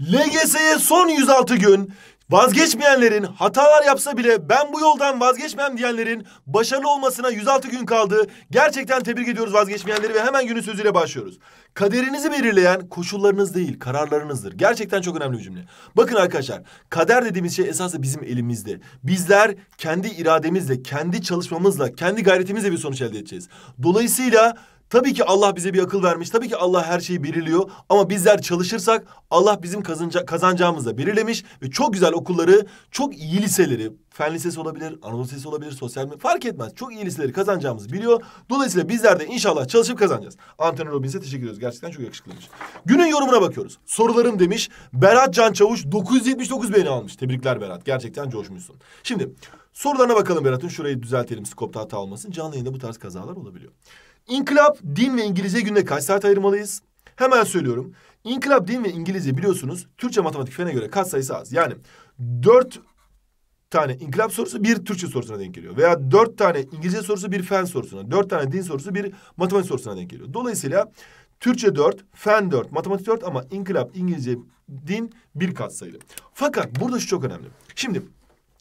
LGS'ye son 106 gün vazgeçmeyenlerin hatalar yapsa bile ben bu yoldan vazgeçmem diyenlerin başarılı olmasına 106 gün kaldı. Gerçekten tebrik ediyoruz vazgeçmeyenleri ve hemen günün sözüyle başlıyoruz. Kaderinizi belirleyen koşullarınız değil kararlarınızdır. Gerçekten çok önemli bir cümle. Bakın arkadaşlar kader dediğimiz şey esasında bizim elimizde. Bizler kendi irademizle, kendi çalışmamızla, kendi gayretimizle bir sonuç elde edeceğiz. Dolayısıyla Tabii ki Allah bize bir akıl vermiş. Tabii ki Allah her şeyi belirliyor. Ama bizler çalışırsak Allah bizim kazanca kazanacağımızı da belirlemiş. Ve çok güzel okulları, çok iyi liseleri, fen lisesi olabilir, Anadolu Lisesi olabilir, sosyal mi fark etmez. Çok iyi liseleri kazanacağımızı biliyor. Dolayısıyla bizler de inşallah çalışıp kazanacağız. Antenor Robbins'e teşekkür ediyoruz. Gerçekten çok yakışıklıymış. Günün yorumuna bakıyoruz. Sorularım demiş. Berat Can Çavuş 979 beğeni almış. Tebrikler Berat. Gerçekten coşmuşsun. Şimdi Sorularına bakalım Berat'ın. Şurayı düzeltelim skopta hata olmasın. Canlı yayında bu tarz kazalar olabiliyor. İnkılap, din ve İngilizce günde kaç saat ayırmalıyız? Hemen söylüyorum. İnkılap, din ve İngilizce biliyorsunuz Türkçe matematik fene göre kat sayısı az. Yani dört tane inkılap sorusu bir Türkçe sorusuna denk geliyor. Veya dört tane İngilizce sorusu bir fen sorusuna. Dört tane din sorusu bir matematik sorusuna denk geliyor. Dolayısıyla Türkçe dört, fen dört, matematik dört ama inkılap, İngilizce, din bir kat sayılı. Fakat burada şu çok önemli. Şimdi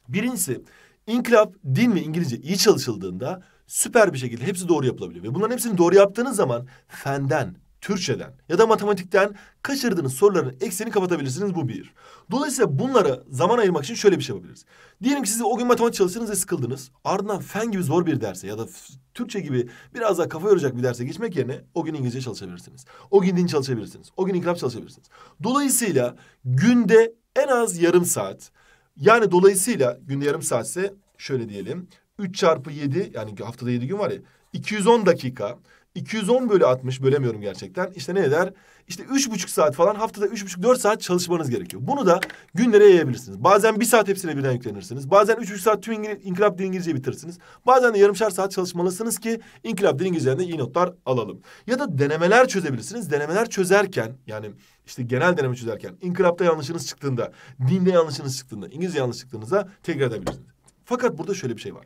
birincisi İnkılap din ve İngilizce iyi çalışıldığında süper bir şekilde hepsi doğru yapılabilir Ve bunların hepsini doğru yaptığınız zaman fenden, Türkçeden ya da matematikten kaçırdığınız soruların ekseni kapatabilirsiniz bu bir. Dolayısıyla bunlara zaman ayırmak için şöyle bir şey yapabiliriz. Diyelim ki siz o gün matematik çalıştınız ve sıkıldınız. Ardından fen gibi zor bir derse ya da Türkçe gibi biraz daha kafa yoracak bir derse geçmek yerine o gün İngilizce çalışabilirsiniz. O gün din çalışabilirsiniz. O gün inkılap çalışabilirsiniz. Dolayısıyla günde en az yarım saat yani dolayısıyla günde yarım saatse şöyle diyelim. 3 çarpı 7 yani haftada yedi gün var ya. 210 dakika 210 bölü 60 bölemiyorum gerçekten. İşte ne eder? İşte üç buçuk saat falan haftada üç buçuk dört saat çalışmanız gerekiyor. Bunu da günlere yayabilirsiniz. Bazen bir saat hepsine birden yüklenirsiniz. Bazen üç buçuk saat tüm İngil inkılap dil İngilizceyi bitirirsiniz. Bazen de yarımşar saat çalışmalısınız ki inkılap dil İngilizce'den de iyi notlar alalım. Ya da denemeler çözebilirsiniz. Denemeler çözerken yani işte genel deneme çözerken inkılapta yanlışınız çıktığında, dinde yanlışınız çıktığında, İngilizce yanlış çıktığınızda tekrar edebilirsiniz. Fakat burada şöyle bir şey var.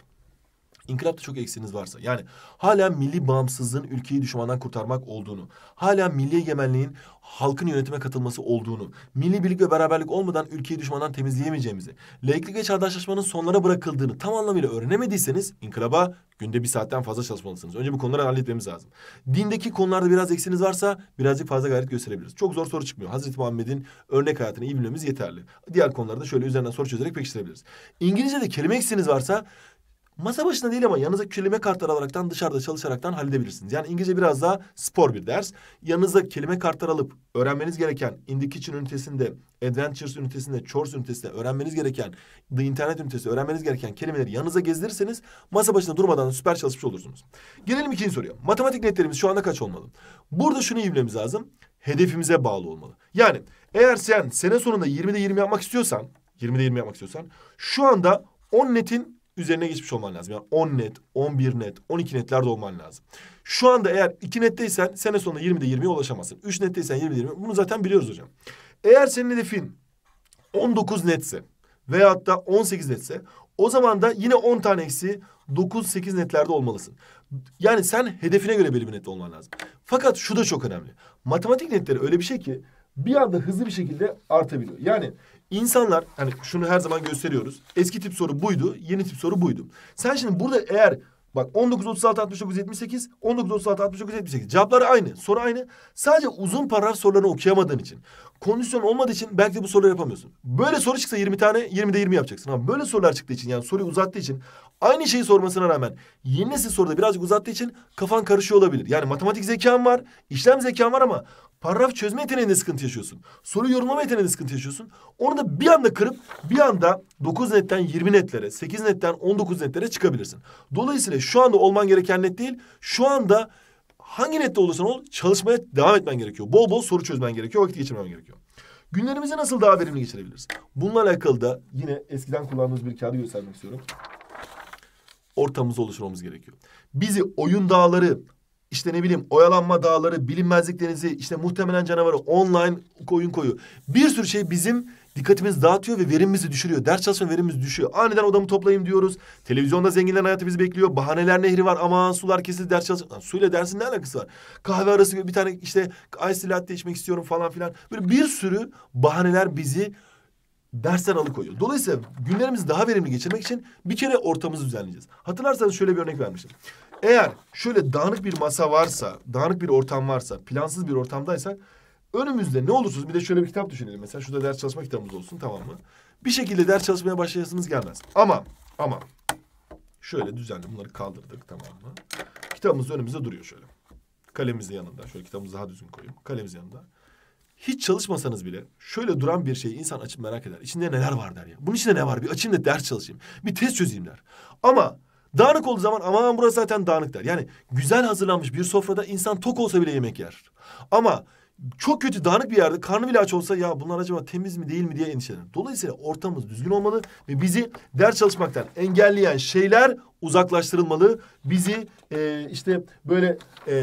İnkılapta çok eksiniz varsa yani hala milli bağımsızlığın ülkeyi düşmandan kurtarmak olduğunu, hala milli egemenliğin halkın yönetime katılması olduğunu, milli birlik ve beraberlik olmadan ülkeyi düşmandan temizleyemeyeceğimizi, laiklik ve çağdaşlaşmanın sonlara bırakıldığını tam anlamıyla öğrenemediyseniz inkılaba günde bir saatten fazla çalışmalısınız. Önce bu konuları halletmemiz lazım. Dindeki konularda biraz eksiniz varsa birazcık fazla gayret gösterebiliriz. Çok zor soru çıkmıyor. Hazreti Muhammed'in örnek hayatını iyi bilmemiz yeterli. Diğer konularda şöyle üzerinden soru çözerek pekiştirebiliriz. İngilizce'de kelime eksiniz varsa Masa başında değil ama yanınıza kelime kartları alaraktan dışarıda çalışaraktan halledebilirsiniz. Yani İngilizce biraz daha spor bir ders. Yanınıza kelime kartları alıp öğrenmeniz gereken in ünitesinde, adventures ünitesinde, chores ünitesinde öğrenmeniz gereken, the internet ünitesi öğrenmeniz gereken kelimeleri yanınıza gezdirirseniz masa başında durmadan süper çalışmış olursunuz. Gelelim ikinci soruya. Matematik netlerimiz şu anda kaç olmalı? Burada şunu iyi bilmemiz lazım. Hedefimize bağlı olmalı. Yani eğer sen sene sonunda 20'de 20 yapmak istiyorsan, 20'de 20 yapmak istiyorsan şu anda 10 netin üzerine geçmiş olman lazım. Yani 10 net, 11 net, 12 netlerde olman lazım. Şu anda eğer 2 netteysen sene sonunda 20'de 20'ye ulaşamazsın. 3 netteysen 20'de 20. Bunu zaten biliyoruz hocam. Eğer senin hedefin 19 netse veyahut da 18 netse o zaman da yine 10 tane eksi 9-8 netlerde olmalısın. Yani sen hedefine göre belirli bir net olman lazım. Fakat şu da çok önemli. Matematik netleri öyle bir şey ki bir anda hızlı bir şekilde artabiliyor. Yani İnsanlar hani şunu her zaman gösteriyoruz. Eski tip soru buydu, yeni tip soru buydu. Sen şimdi burada eğer bak 19 36 69 78, 19 36 69 78 cevapları aynı, soru aynı. Sadece uzun paragraf sorularını okuyamadığın için, kondisyon olmadığı için belki de bu soruları yapamıyorsun. Böyle soru çıksa 20 tane 20'de 20 yapacaksın. Ama böyle sorular çıktığı için yani soruyu uzattığı için aynı şeyi sormasına rağmen yeni nesil soruda birazcık uzattığı için kafan karışıyor olabilir. Yani matematik zekan var, işlem zekan var ama Paragraf çözme yeteneğinde sıkıntı yaşıyorsun. Soru yorumlama yeteneğinde sıkıntı yaşıyorsun. Onu da bir anda kırıp bir anda 9 netten 20 netlere, 8 netten 19 netlere çıkabilirsin. Dolayısıyla şu anda olman gereken net değil. Şu anda hangi nette olursan ol çalışmaya devam etmen gerekiyor. Bol bol soru çözmen gerekiyor, vakit geçirmen gerekiyor. Günlerimizi nasıl daha verimli geçirebiliriz? Bununla alakalı da yine eskiden kullandığımız bir kağıdı göstermek istiyorum. Ortamımızı oluşturmamız gerekiyor. Bizi oyun dağları, işte ne bileyim oyalanma dağları, bilinmezlik denizi, işte muhtemelen canavarı, online koyun koyu. Bir sürü şey bizim dikkatimizi dağıtıyor ve verimimizi düşürüyor. Ders çalışma verimimiz düşüyor. Aniden odamı toplayayım diyoruz. Televizyonda zenginlerin hayatı bizi bekliyor. Bahaneler nehri var. ama sular kesildi ders çalışma. Lan, suyla dersin ne alakası var? Kahve arası bir tane işte ice latte içmek istiyorum falan filan. Böyle bir sürü bahaneler bizi dersten alıkoyuyor. Dolayısıyla günlerimizi daha verimli geçirmek için bir kere ortamımızı düzenleyeceğiz. Hatırlarsanız şöyle bir örnek vermiştim. Eğer şöyle dağınık bir masa varsa, dağınık bir ortam varsa, plansız bir ortamdaysak önümüzde ne olursunuz bir de şöyle bir kitap düşünelim. Mesela şurada ders çalışma kitabımız olsun tamam mı? Bir şekilde ders çalışmaya başlayasınız gelmez. Ama ama şöyle düzenli bunları kaldırdık tamam mı? Kitabımız önümüzde duruyor şöyle. Kalemimiz de yanında. Şöyle kitabımızı daha düzgün koyayım. Kalemiz yanında. Hiç çalışmasanız bile şöyle duran bir şeyi insan açıp merak eder. İçinde neler var der ya. Bunun içinde ne var? Bir açayım da ders çalışayım. Bir test çözeyim der. Ama Dağınık olduğu zaman aman burası zaten dağınık der. Yani güzel hazırlanmış bir sofrada insan tok olsa bile yemek yer. Ama çok kötü dağınık bir yerde karnı bile aç olsa ya bunlar acaba temiz mi değil mi diye endişelenir. Dolayısıyla ortamımız düzgün olmalı ve bizi ders çalışmaktan engelleyen şeyler uzaklaştırılmalı. Bizi e, işte böyle e,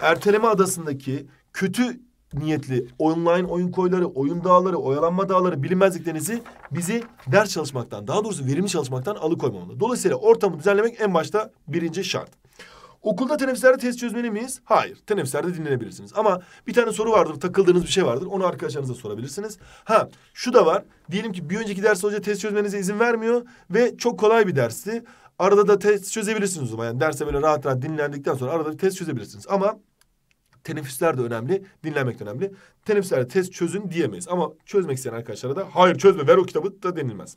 erteleme adasındaki kötü niyetli online oyun koyları, oyun dağları, oyalanma dağları bilinmezliklerinizi bizi ders çalışmaktan, daha doğrusu verimli çalışmaktan alıkoymamalı. Dolayısıyla ortamı düzenlemek en başta birinci şart. Okulda teneffüslerde test çözmeli miyiz? Hayır. Teneffüslerde dinlenebilirsiniz. Ama bir tane soru vardır, takıldığınız bir şey vardır. Onu arkadaşlarınıza sorabilirsiniz. Ha, şu da var. Diyelim ki bir önceki ders hoca test çözmenize izin vermiyor ve çok kolay bir dersti. Arada da test çözebilirsiniz o zaman. Yani derse böyle rahat rahat dinlendikten sonra arada bir test çözebilirsiniz. Ama Teneffüsler de önemli, dinlenmek de önemli. Teneffüslerde test çözün diyemeyiz. Ama çözmek isteyen arkadaşlara da hayır çözme ver o kitabı da denilmez.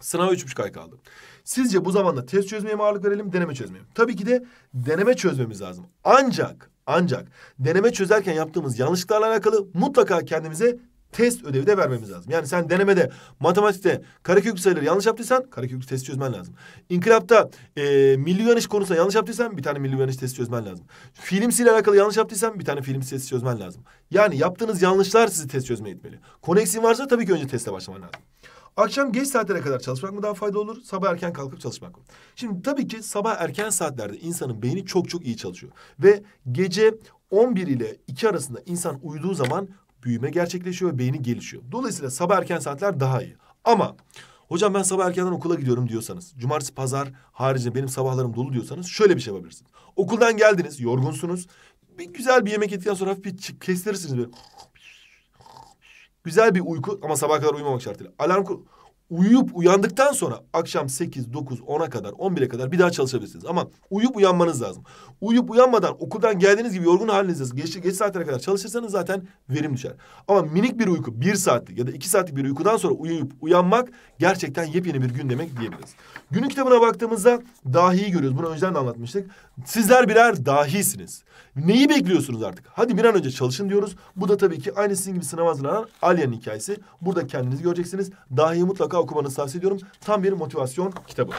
Sınava üç buçuk ay kaldı. Sizce bu zamanda test çözmeye mi ağırlık verelim, deneme çözmeye mi? Tabii ki de deneme çözmemiz lazım. Ancak, ancak deneme çözerken yaptığımız yanlışlıklarla alakalı mutlaka kendimize test ödevi de vermemiz lazım. Yani sen denemede, matematikte karekök sayıları yanlış yaptıysan karekök testi çözmen lazım. İnkılapta e, milli uyanış konusunda yanlış yaptıysan bir tane milli uyanış testi çözmen lazım. Filmsiyle alakalı yanlış yaptıysan bir tane film testi çözmen lazım. Yani yaptığınız yanlışlar sizi test çözmeye itmeli. Koneksin varsa tabii ki önce teste başlaman lazım. Akşam geç saatlere kadar çalışmak mı daha faydalı olur? Sabah erken kalkıp çalışmak mı? Şimdi tabii ki sabah erken saatlerde insanın beyni çok çok iyi çalışıyor. Ve gece 11 ile 2 arasında insan uyuduğu zaman büyüme gerçekleşiyor ve beyni gelişiyor. Dolayısıyla sabah erken saatler daha iyi. Ama hocam ben sabah erkenden okula gidiyorum diyorsanız, cumartesi pazar haricinde benim sabahlarım dolu diyorsanız şöyle bir şey yapabilirsiniz. Okuldan geldiniz, yorgunsunuz. Bir güzel bir yemek yedikten sonra hafif bir kestirirsiniz böyle. Güzel bir uyku ama sabah kadar uyumamak şartıyla. Alarm uyuyup uyandıktan sonra akşam 8, 9, 10'a kadar, 11'e kadar bir daha çalışabilirsiniz. Ama uyuyup uyanmanız lazım. Uyuyup uyanmadan okuldan geldiğiniz gibi yorgun halinizde geç, geç saatlere kadar çalışırsanız zaten verim düşer. Ama minik bir uyku, bir saatlik ya da iki saatlik bir uykudan sonra uyuyup uyanmak gerçekten yepyeni bir gün demek diyebiliriz. Günün kitabına baktığımızda dahi görüyoruz. Bunu önceden de anlatmıştık. Sizler birer dahisiniz. Neyi bekliyorsunuz artık? Hadi bir an önce çalışın diyoruz. Bu da tabii ki aynı sizin gibi sınav hazırlanan Alya'nın hikayesi. Burada kendinizi göreceksiniz. Dahi mutlaka mutlaka okumanızı tavsiye ediyorum. Tam bir motivasyon kitabı.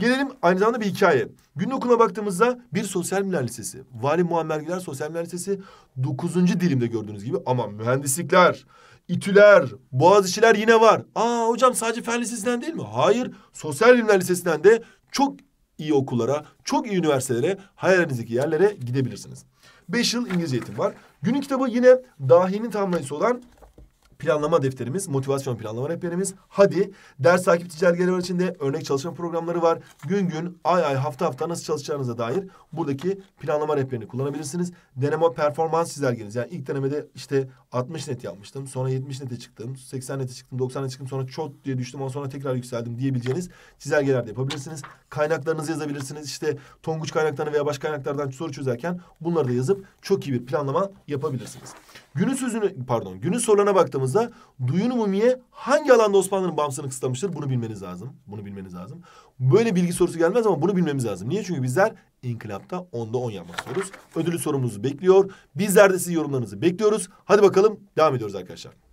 Gelelim aynı zamanda bir hikaye. Günlük okuluna baktığımızda bir sosyal bilimler lisesi. Vali Muammer Güler Sosyal Bilimler Lisesi dokuzuncu dilimde gördüğünüz gibi ama mühendislikler, İTÜ'ler, Boğaziçi'ler yine var. Aa hocam sadece fen lisesinden değil mi? Hayır, sosyal bilimler lisesinden de çok iyi okullara, çok iyi üniversitelere, hayalinizdeki yerlere gidebilirsiniz. Beş yıl İngilizce eğitim var. Günün kitabı yine dahinin tamlayısı olan planlama defterimiz, motivasyon planlama rehberimiz. Hadi ders takip çizelgeleri var içinde, örnek çalışma programları var. Gün gün, ay ay, hafta hafta nasıl çalışacağınıza dair buradaki planlama rehberini kullanabilirsiniz. Deneme performans çizelgeniz. Yani ilk denemede işte 60 net yapmıştım, sonra 70 nete çıktım, 80 nete çıktım, 90 nete çıktım, sonra çok diye düştüm, ondan sonra tekrar yükseldim diyebileceğiniz çizelgeler de yapabilirsiniz. Kaynaklarınızı yazabilirsiniz. İşte Tonguç kaynaklarını veya başka kaynaklardan soru çözerken bunları da yazıp çok iyi bir planlama yapabilirsiniz. Günün sözünü pardon günün sorularına baktığımızda duyun umumiye hangi alanda Osmanlı'nın bağımsızlığını kısıtlamıştır? Bunu bilmeniz lazım. Bunu bilmeniz lazım. Böyle bilgi sorusu gelmez ama bunu bilmemiz lazım. Niye? Çünkü bizler inkılapta onda on yapmak istiyoruz. Ödülü sorumuzu bekliyor. Bizler de sizin yorumlarınızı bekliyoruz. Hadi bakalım devam ediyoruz arkadaşlar.